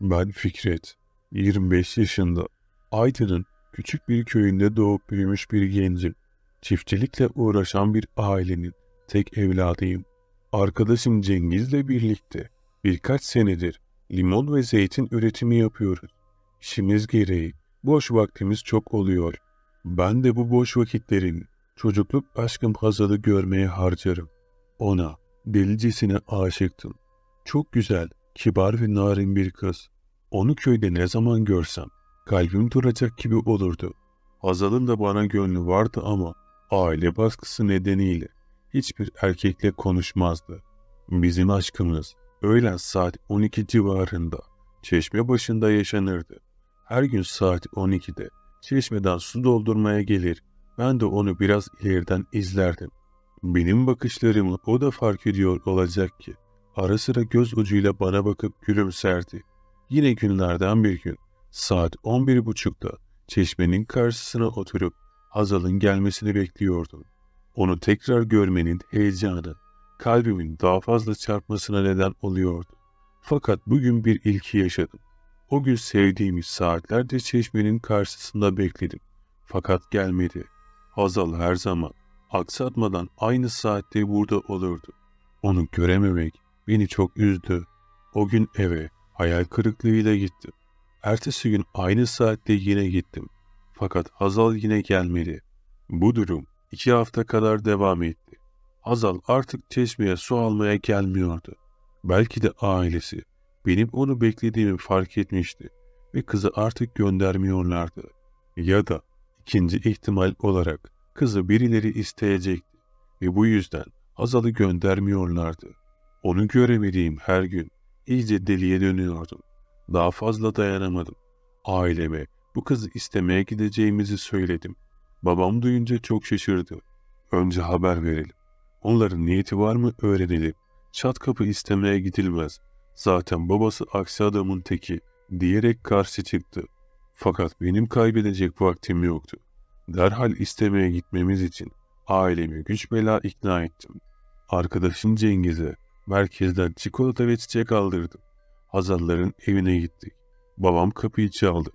Ben Fikret, 25 yaşında, Aydın'ın küçük bir köyünde doğup büyümüş bir gencim. Çiftçilikle uğraşan bir ailenin tek evladıyım. Arkadaşım Cengiz'le birlikte birkaç senedir limon ve zeytin üretimi yapıyoruz. İşimiz gereği boş vaktimiz çok oluyor. Ben de bu boş vakitlerin çocukluk aşkım Hazal'ı görmeye harcarım. Ona delicesine aşıktım. Çok güzel kibar ve narin bir kız. Onu köyde ne zaman görsem kalbim duracak gibi olurdu. Hazal'ın da bana gönlü vardı ama aile baskısı nedeniyle hiçbir erkekle konuşmazdı. Bizim aşkımız öğlen saat 12 civarında çeşme başında yaşanırdı. Her gün saat 12'de çeşmeden su doldurmaya gelir. Ben de onu biraz ileriden izlerdim. Benim bakışlarımı o da fark ediyor olacak ki Ara sıra göz ucuyla bana bakıp gülümserdi. Yine günlerden bir gün saat 11.30'da çeşmenin karşısına oturup Hazal'ın gelmesini bekliyordum. Onu tekrar görmenin heyecanı kalbimin daha fazla çarpmasına neden oluyordu. Fakat bugün bir ilki yaşadım. O gün sevdiğimiz saatlerde çeşmenin karşısında bekledim. Fakat gelmedi. Hazal her zaman aksatmadan aynı saatte burada olurdu. Onu görememek Beni çok üzdü. O gün eve hayal kırıklığıyla gittim. Ertesi gün aynı saatte yine gittim. Fakat Hazal yine gelmedi. Bu durum iki hafta kadar devam etti. Hazal artık çeşmeye su almaya gelmiyordu. Belki de ailesi benim onu beklediğimi fark etmişti ve kızı artık göndermiyorlardı. Ya da ikinci ihtimal olarak kızı birileri isteyecekti ve bu yüzden Hazal'ı göndermiyorlardı. Onu göremediğim her gün iyice deliye dönüyordum. Daha fazla dayanamadım. Aileme bu kızı istemeye gideceğimizi söyledim. Babam duyunca çok şaşırdı. Önce haber verelim. Onların niyeti var mı öğrenelim. Çat kapı istemeye gidilmez. Zaten babası aksi adamın teki diyerek karşı çıktı. Fakat benim kaybedecek vaktim yoktu. Derhal istemeye gitmemiz için ailemi güç bela ikna ettim. Arkadaşım Cengiz'e Merkezden çikolata ve çiçek aldırdım. Hazalların evine gittik. Babam kapıyı çaldı.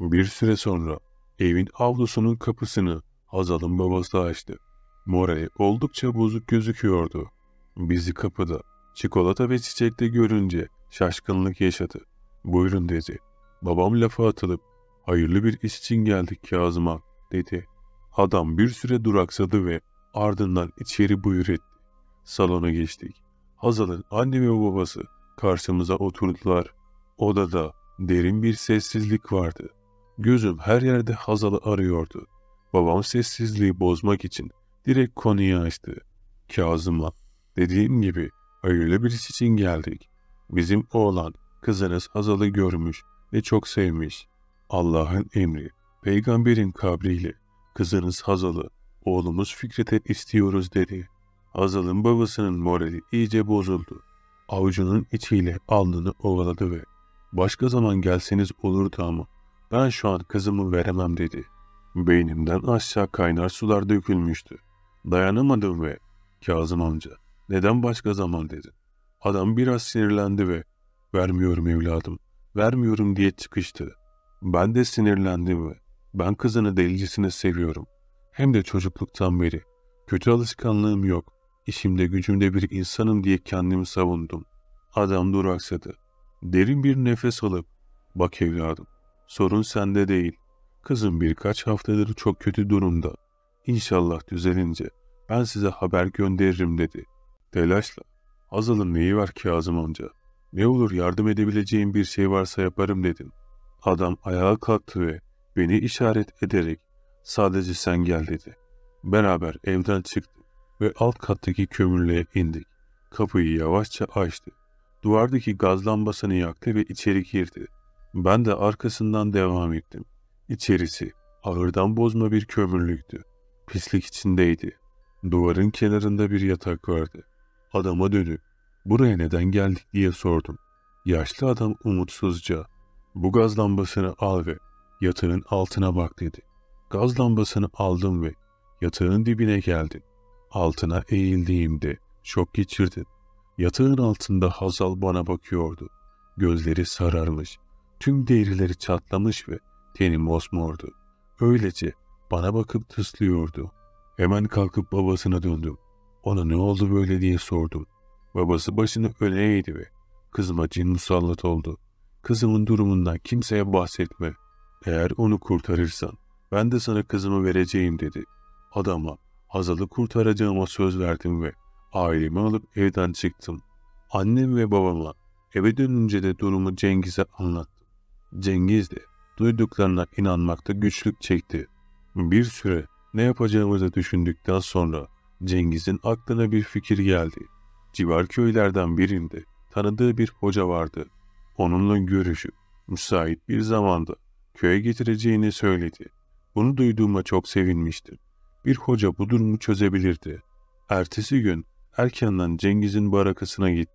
Bir süre sonra evin avlusunun kapısını Hazal'ın babası açtı. Morali oldukça bozuk gözüküyordu. Bizi kapıda çikolata ve çiçekte görünce şaşkınlık yaşadı. Buyurun dedi. Babam lafa atılıp hayırlı bir iş için geldik Kazım'a dedi. Adam bir süre duraksadı ve ardından içeri buyur etti. Salona geçtik. Hazal'ın anne ve babası karşımıza oturdular. Odada derin bir sessizlik vardı. Gözüm her yerde Hazal'ı arıyordu. Babam sessizliği bozmak için direkt konuyu açtı. Kazım'a dediğim gibi öyle birisi için geldik. Bizim oğlan kızınız Hazal'ı görmüş ve çok sevmiş. Allah'ın emri, peygamberin kabriyle kızınız Hazal'ı oğlumuz Fikret'e istiyoruz dedi. Hazal'ın babasının morali iyice bozuldu. Avucunun içiyle alnını ovaladı ve ''Başka zaman gelseniz olurdu ama ben şu an kızımı veremem.'' dedi. Beynimden aşağı kaynar sular dökülmüştü. Dayanamadım ve ''Kazım amca neden başka zaman?'' dedi. Adam biraz sinirlendi ve ''Vermiyorum evladım, vermiyorum.'' diye çıkıştı. Ben de sinirlendim ve ben kızını delicisine seviyorum. Hem de çocukluktan beri. Kötü alışkanlığım yok. İşimde gücümde bir insanım diye kendimi savundum. Adam duraksadı. Derin bir nefes alıp, bak evladım, sorun sende değil. Kızım birkaç haftadır çok kötü durumda. İnşallah düzelince ben size haber gönderirim dedi. Telaşla, Hazal'ın neyi var ki Kazım amca? Ne olur yardım edebileceğim bir şey varsa yaparım dedim. Adam ayağa kalktı ve beni işaret ederek sadece sen gel dedi. Beraber evden çıktı ve alt kattaki kömürlüğe indik. Kapıyı yavaşça açtı. Duvardaki gaz lambasını yaktı ve içeri girdi. Ben de arkasından devam ettim. İçerisi ağırdan bozma bir kömürlüktü. Pislik içindeydi. Duvarın kenarında bir yatak vardı. Adama dönüp buraya neden geldik diye sordum. Yaşlı adam umutsuzca bu gaz lambasını al ve yatağın altına bak dedi. Gaz lambasını aldım ve yatağın dibine geldim. Altına eğildiğimde şok geçirdim. Yatağın altında Hazal bana bakıyordu. Gözleri sararmış, tüm derileri çatlamış ve tenim osmordu. Öylece bana bakıp tıslıyordu. Hemen kalkıp babasına döndüm. Ona ne oldu böyle diye sordum. Babası başını öne eğdi ve kızıma cin musallat oldu. Kızımın durumundan kimseye bahsetme. Eğer onu kurtarırsan ben de sana kızımı vereceğim dedi. Adama Hazal'ı kurtaracağıma söz verdim ve ailemi alıp evden çıktım. Annem ve babama eve dönünce de durumu Cengiz'e anlattım. Cengiz de duyduklarına inanmakta güçlük çekti. Bir süre ne yapacağımızı düşündükten sonra Cengiz'in aklına bir fikir geldi. Civar köylerden birinde tanıdığı bir hoca vardı. Onunla görüşüp müsait bir zamanda köye getireceğini söyledi. Bunu duyduğuma çok sevinmiştim. Bir hoca bu durumu çözebilirdi. Ertesi gün erkenden Cengiz'in barakasına gitti.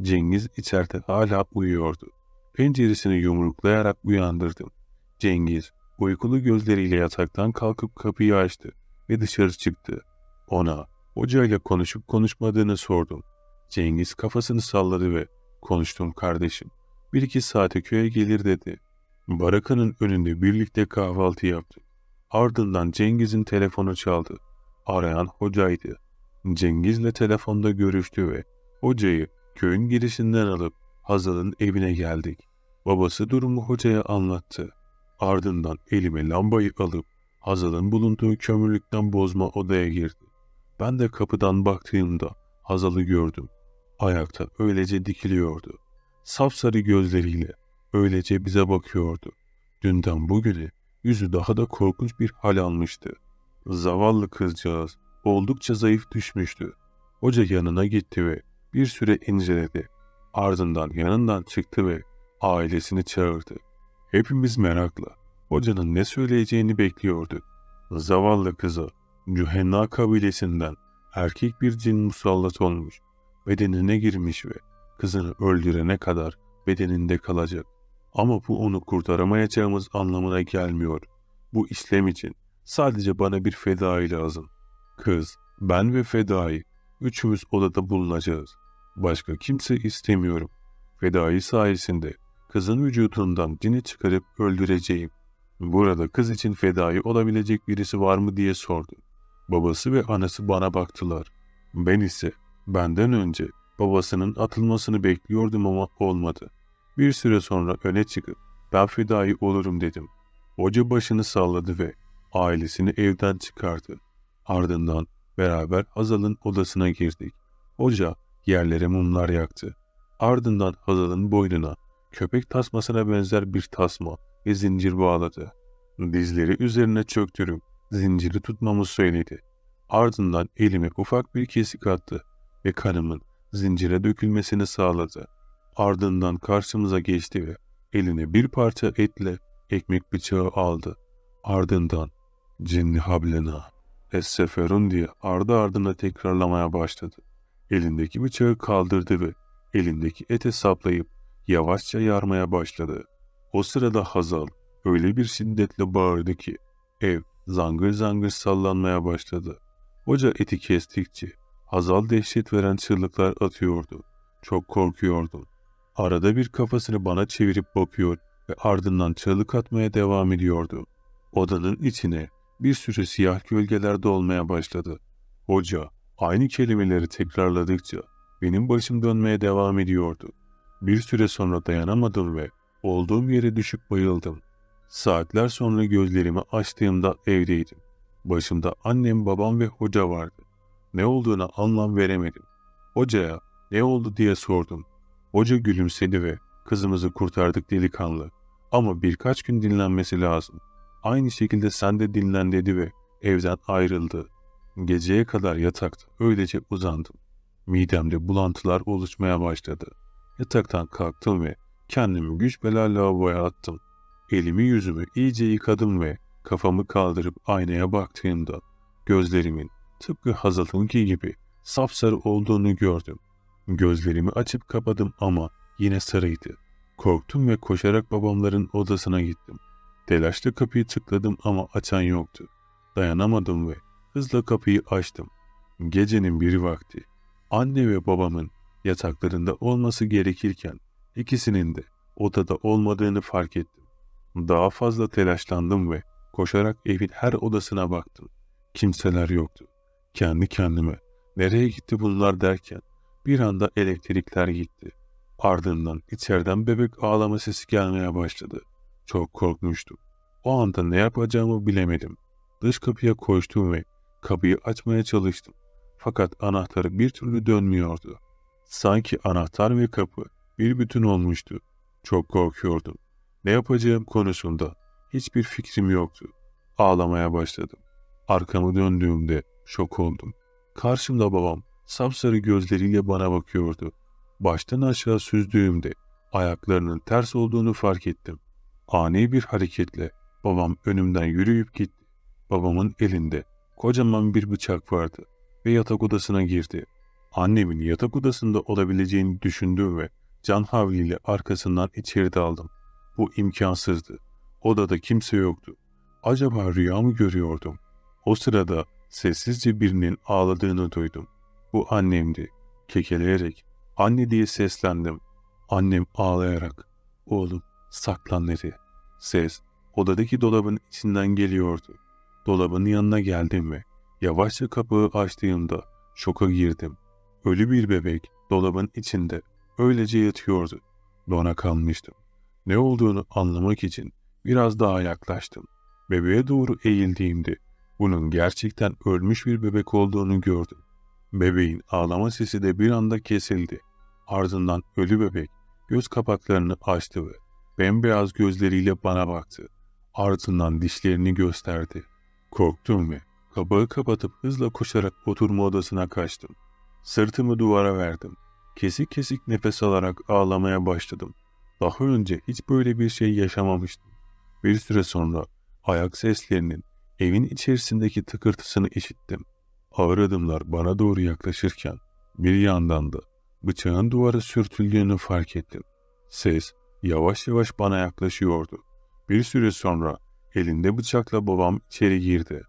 Cengiz içeride hala uyuyordu. Penceresini yumruklayarak uyandırdım. Cengiz uykulu gözleriyle yataktan kalkıp kapıyı açtı ve dışarı çıktı. Ona hocayla konuşup konuşmadığını sordum. Cengiz kafasını salladı ve konuştum kardeşim. Bir iki saate köye gelir dedi. Barakanın önünde birlikte kahvaltı yaptık. Ardından Cengiz'in telefonu çaldı. Arayan hocaydı. Cengiz'le telefonda görüştü ve hocayı köyün girişinden alıp Hazal'ın evine geldik. Babası durumu hocaya anlattı. Ardından elime lambayı alıp Hazal'ın bulunduğu kömürlükten bozma odaya girdi. Ben de kapıdan baktığımda Hazal'ı gördüm. Ayakta öylece dikiliyordu. Safsarı gözleriyle öylece bize bakıyordu. Dünden bugüne yüzü daha da korkunç bir hal almıştı. Zavallı kızcağız oldukça zayıf düşmüştü. Hoca yanına gitti ve bir süre inceledi. Ardından yanından çıktı ve ailesini çağırdı. Hepimiz merakla hocanın ne söyleyeceğini bekliyorduk. Zavallı kızı Cühenna kabilesinden erkek bir cin musallat olmuş, bedenine girmiş ve kızını öldürene kadar bedeninde kalacak. Ama bu onu kurtaramayacağımız anlamına gelmiyor. Bu işlem için. Sadece bana bir fedai lazım. Kız, ben ve fedai. Üçümüz odada bulunacağız. Başka kimse istemiyorum. Fedai sayesinde kızın vücudundan cini çıkarıp öldüreceğim. Burada kız için fedai olabilecek birisi var mı diye sordu. Babası ve anası bana baktılar. Ben ise benden önce babasının atılmasını bekliyordum ama olmadı.'' Bir süre sonra öne çıkıp ben fedai olurum dedim. Hoca başını salladı ve ailesini evden çıkardı. Ardından beraber Hazal'ın odasına girdik. Hoca yerlere mumlar yaktı. Ardından Hazal'ın boynuna köpek tasmasına benzer bir tasma ve zincir bağladı. Dizleri üzerine çöktürüp zinciri tutmamı söyledi. Ardından elime ufak bir kesik attı ve kanımın zincire dökülmesini sağladı.'' Ardından karşımıza geçti ve eline bir parça etle ekmek bıçağı aldı. Ardından cinni hablena es diye ardı ardına tekrarlamaya başladı. Elindeki bıçağı kaldırdı ve elindeki ete saplayıp yavaşça yarmaya başladı. O sırada Hazal öyle bir şiddetle bağırdı ki ev zangır zangır sallanmaya başladı. Hoca eti kestikçe Hazal dehşet veren çığlıklar atıyordu. Çok korkuyordu. Arada bir kafasını bana çevirip bakıyor ve ardından çığlık atmaya devam ediyordu. Odanın içine bir sürü siyah gölgeler dolmaya başladı. Hoca aynı kelimeleri tekrarladıkça benim başım dönmeye devam ediyordu. Bir süre sonra dayanamadım ve olduğum yere düşüp bayıldım. Saatler sonra gözlerimi açtığımda evdeydim. Başımda annem, babam ve hoca vardı. Ne olduğuna anlam veremedim. Hocaya ne oldu diye sordum. Hoca gülümsedi ve kızımızı kurtardık delikanlı. Ama birkaç gün dinlenmesi lazım. Aynı şekilde sen de dinlen dedi ve evden ayrıldı. Geceye kadar yatakta öylece uzandım. Midemde bulantılar oluşmaya başladı. Yataktan kalktım ve kendimi güç bela lavaboya attım. Elimi yüzümü iyice yıkadım ve kafamı kaldırıp aynaya baktığımda gözlerimin tıpkı Hazal'ınki gibi sapsarı olduğunu gördüm. Gözlerimi açıp kapadım ama yine sarıydı. Korktum ve koşarak babamların odasına gittim. Telaşla kapıyı tıkladım ama açan yoktu. Dayanamadım ve hızla kapıyı açtım. Gecenin bir vakti. Anne ve babamın yataklarında olması gerekirken ikisinin de odada olmadığını fark ettim. Daha fazla telaşlandım ve koşarak evin her odasına baktım. Kimseler yoktu. Kendi kendime nereye gitti bunlar derken bir anda elektrikler gitti. Ardından içeriden bebek ağlama sesi gelmeye başladı. Çok korkmuştum. O anda ne yapacağımı bilemedim. Dış kapıya koştum ve kapıyı açmaya çalıştım. Fakat anahtarı bir türlü dönmüyordu. Sanki anahtar ve kapı bir bütün olmuştu. Çok korkuyordum. Ne yapacağım konusunda hiçbir fikrim yoktu. Ağlamaya başladım. Arkamı döndüğümde şok oldum. Karşımda babam Sapsarı gözleriyle bana bakıyordu. Baştan aşağı süzdüğümde ayaklarının ters olduğunu fark ettim. Ani bir hareketle babam önümden yürüyüp gitti. Babamın elinde kocaman bir bıçak vardı ve yatak odasına girdi. Annemin yatak odasında olabileceğini düşündüm ve can havliyle arkasından içeri daldım. Bu imkansızdı. Odada kimse yoktu. Acaba rüya mı görüyordum? O sırada sessizce birinin ağladığını duydum. Bu annemdi. Kekeleyerek anne diye seslendim. Annem ağlayarak oğlum saklan dedi. Ses odadaki dolabın içinden geliyordu. Dolabın yanına geldim ve yavaşça kapıyı açtığımda şoka girdim. Ölü bir bebek dolabın içinde öylece yatıyordu. Dona kalmıştım. Ne olduğunu anlamak için biraz daha yaklaştım. Bebeğe doğru eğildiğimde bunun gerçekten ölmüş bir bebek olduğunu gördüm. Bebeğin ağlama sesi de bir anda kesildi. Ardından ölü bebek göz kapaklarını açtı ve bembeyaz gözleriyle bana baktı. Ardından dişlerini gösterdi. Korktum ve kapağı kapatıp hızla koşarak oturma odasına kaçtım. Sırtımı duvara verdim. Kesik kesik nefes alarak ağlamaya başladım. Daha önce hiç böyle bir şey yaşamamıştım. Bir süre sonra ayak seslerinin evin içerisindeki tıkırtısını işittim. Ağır adımlar bana doğru yaklaşırken bir yandan da bıçağın duvara sürtüldüğünü fark ettim. Ses yavaş yavaş bana yaklaşıyordu. Bir süre sonra elinde bıçakla babam içeri girdi.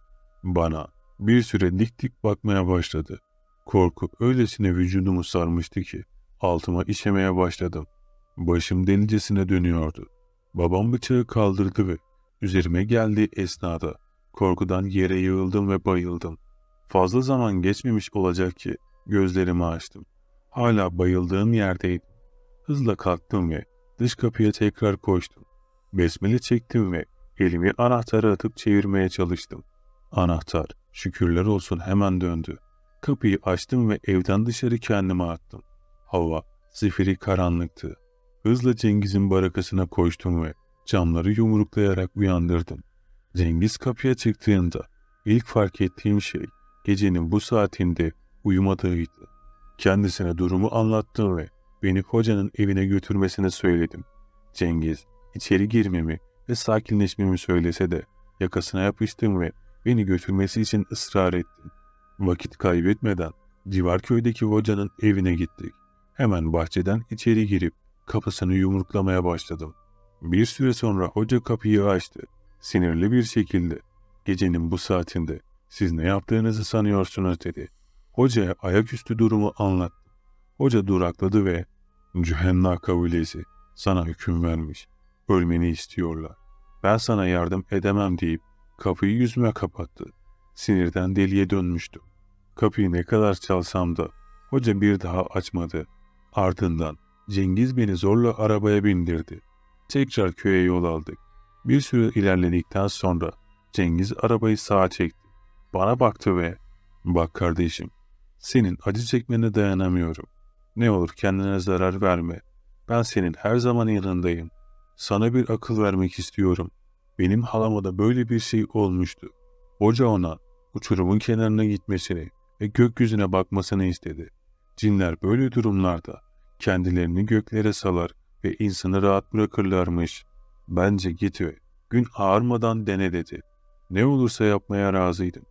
Bana bir süre dik dik bakmaya başladı. Korku öylesine vücudumu sarmıştı ki altıma işemeye başladım. Başım delicesine dönüyordu. Babam bıçağı kaldırdı ve üzerime geldiği esnada korkudan yere yığıldım ve bayıldım. Fazla zaman geçmemiş olacak ki gözlerimi açtım. Hala bayıldığım yerdeydim. Hızla kalktım ve dış kapıya tekrar koştum. Besmele çektim ve elimi anahtarı atıp çevirmeye çalıştım. Anahtar şükürler olsun hemen döndü. Kapıyı açtım ve evden dışarı kendime attım. Hava zifiri karanlıktı. Hızla Cengiz'in barakasına koştum ve camları yumruklayarak uyandırdım. Cengiz kapıya çıktığında ilk fark ettiğim şey gecenin bu saatinde uyumadığıydı. Kendisine durumu anlattım ve beni hoca'nın evine götürmesini söyledim. Cengiz içeri girmemi ve sakinleşmemi söylese de yakasına yapıştım ve beni götürmesi için ısrar ettim. Vakit kaybetmeden civar köydeki hocanın evine gittik. Hemen bahçeden içeri girip kapısını yumruklamaya başladım. Bir süre sonra hoca kapıyı açtı. Sinirli bir şekilde gecenin bu saatinde siz ne yaptığınızı sanıyorsunuz dedi. Hoca ayaküstü durumu anlattı. Hoca durakladı ve Cühenna kabilesi sana hüküm vermiş. Ölmeni istiyorlar. Ben sana yardım edemem deyip kapıyı yüzüme kapattı. Sinirden deliye dönmüştüm. Kapıyı ne kadar çalsam da hoca bir daha açmadı. Ardından Cengiz beni zorla arabaya bindirdi. Tekrar köye yol aldık. Bir süre ilerledikten sonra Cengiz arabayı sağa çekti. Bana baktı ve ''Bak kardeşim, senin acı çekmene dayanamıyorum. Ne olur kendine zarar verme. Ben senin her zaman yanındayım. Sana bir akıl vermek istiyorum. Benim halama da böyle bir şey olmuştu. Hoca ona uçurumun kenarına gitmesini ve gökyüzüne bakmasını istedi. Cinler böyle durumlarda kendilerini göklere salar ve insanı rahat bırakırlarmış. Bence git ve gün ağarmadan dene dedi. Ne olursa yapmaya razıydım.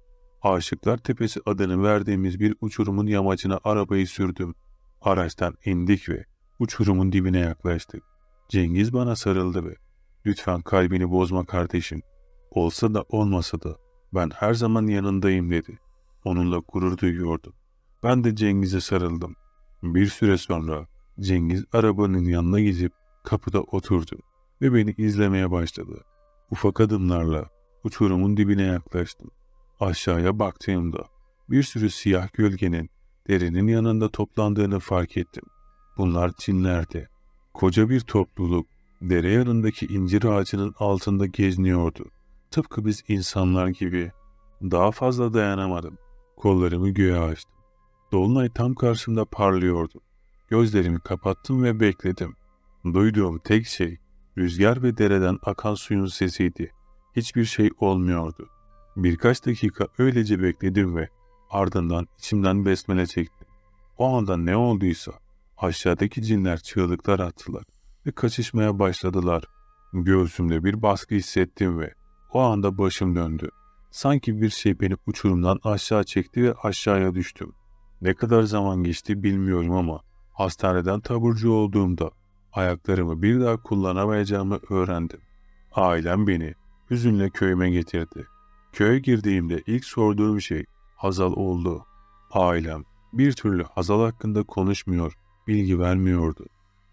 Aşıklar Tepesi adını verdiğimiz bir uçurumun yamacına arabayı sürdüm. Araçtan indik ve uçurumun dibine yaklaştık. Cengiz bana sarıldı ve ''Lütfen kalbini bozma kardeşim. Olsa da olmasa da ben her zaman yanındayım.'' dedi. Onunla gurur duyuyordum. Ben de Cengiz'e sarıldım. Bir süre sonra Cengiz arabanın yanına gidip kapıda oturdu ve beni izlemeye başladı. Ufak adımlarla uçurumun dibine yaklaştım. Aşağıya baktığımda bir sürü siyah gölgenin derinin yanında toplandığını fark ettim. Bunlar Çinlerdi. Koca bir topluluk dere yanındaki incir ağacının altında geziniyordu. Tıpkı biz insanlar gibi. Daha fazla dayanamadım. Kollarımı göğe açtım. Dolunay tam karşımda parlıyordu. Gözlerimi kapattım ve bekledim. Duyduğum tek şey rüzgar ve dereden akan suyun sesiydi. Hiçbir şey olmuyordu. Birkaç dakika öylece bekledim ve ardından içimden besmele çektim. O anda ne olduysa aşağıdaki cinler çığlıklar attılar ve kaçışmaya başladılar. Göğsümde bir baskı hissettim ve o anda başım döndü. Sanki bir şey beni uçurumdan aşağı çekti ve aşağıya düştüm. Ne kadar zaman geçti bilmiyorum ama hastaneden taburcu olduğumda ayaklarımı bir daha kullanamayacağımı öğrendim. Ailem beni hüzünle köyüme getirdi. Köye girdiğimde ilk sorduğum şey Hazal oldu. Ailem bir türlü Hazal hakkında konuşmuyor, bilgi vermiyordu.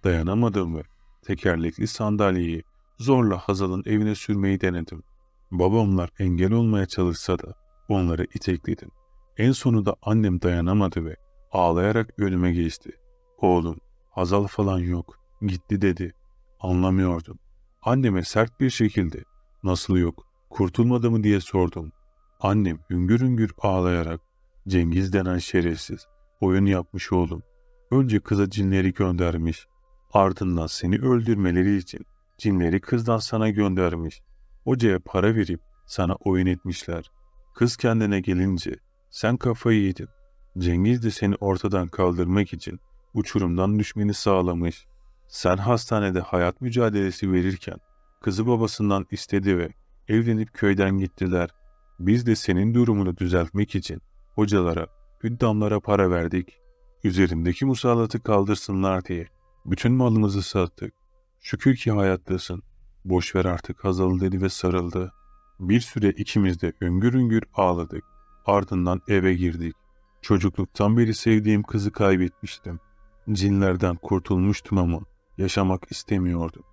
Dayanamadım ve tekerlekli sandalyeyi zorla Hazal'ın evine sürmeyi denedim. Babamlar engel olmaya çalışsa da onları itekledim. En sonunda annem dayanamadı ve ağlayarak önüme geçti. Oğlum Hazal falan yok, gitti dedi. Anlamıyordum. Anneme sert bir şekilde nasıl yok, kurtulmadı mı diye sordum. Annem üngür üngür ağlayarak Cengiz denen şerefsiz oyun yapmış oğlum. Önce kıza cinleri göndermiş. Ardından seni öldürmeleri için cinleri kızdan sana göndermiş. Hocaya para verip sana oyun etmişler. Kız kendine gelince sen kafayı yedin. Cengiz de seni ortadan kaldırmak için uçurumdan düşmeni sağlamış. Sen hastanede hayat mücadelesi verirken kızı babasından istedi ve evlenip köyden gittiler. Biz de senin durumunu düzeltmek için hocalara, hüddamlara para verdik. Üzerindeki musallatı kaldırsınlar diye. Bütün malımızı sattık. Şükür ki hayattasın. Boş ver artık Hazal dedi ve sarıldı. Bir süre ikimiz de üngür üngür ağladık. Ardından eve girdik. Çocukluktan beri sevdiğim kızı kaybetmiştim. Cinlerden kurtulmuştum ama yaşamak istemiyordum.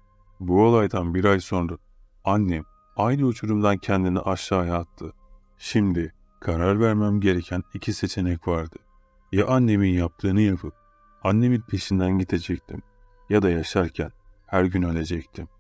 Bu olaydan bir ay sonra annem aynı uçurumdan kendini aşağıya attı. Şimdi karar vermem gereken iki seçenek vardı. Ya annemin yaptığını yapıp annemin peşinden gidecektim ya da yaşarken her gün ölecektim.